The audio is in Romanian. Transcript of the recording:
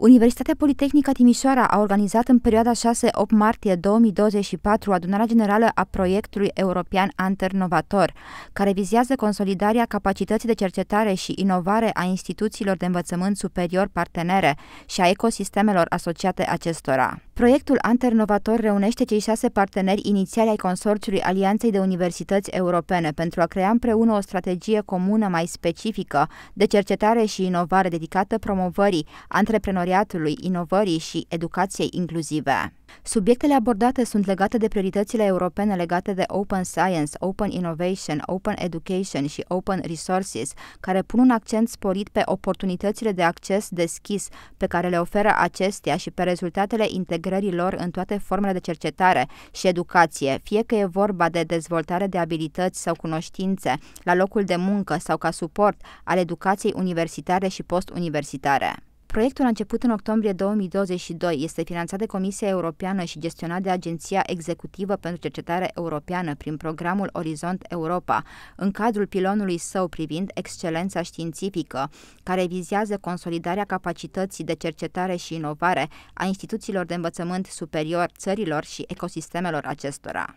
Universitatea Politehnică Timișoara a organizat în perioada 6-8 martie 2024 adunarea generală a proiectului european Anternovator, care vizează consolidarea capacității de cercetare și inovare a instituțiilor de învățământ superior partenere și a ecosistemelor asociate acestora. Proiectul Novator reunește cei șase parteneri inițiali ai Consorțiului Alianței de Universități Europene pentru a crea împreună o strategie comună mai specifică de cercetare și inovare dedicată promovării antreprenoriatului, inovării și educației inclusive. Subiectele abordate sunt legate de prioritățile europene legate de Open Science, Open Innovation, Open Education și Open Resources, care pun un accent sporit pe oportunitățile de acces deschis pe care le oferă acestea și pe rezultatele integrării lor în toate formele de cercetare și educație, fie că e vorba de dezvoltare de abilități sau cunoștințe, la locul de muncă sau ca suport al educației universitare și postuniversitare. Proiectul a început în octombrie 2022, este finanțat de Comisia Europeană și gestionat de Agenția Executivă pentru Cercetare Europeană prin programul Orizont Europa, în cadrul pilonului său privind excelența științifică, care vizează consolidarea capacității de cercetare și inovare a instituțiilor de învățământ superior țărilor și ecosistemelor acestora.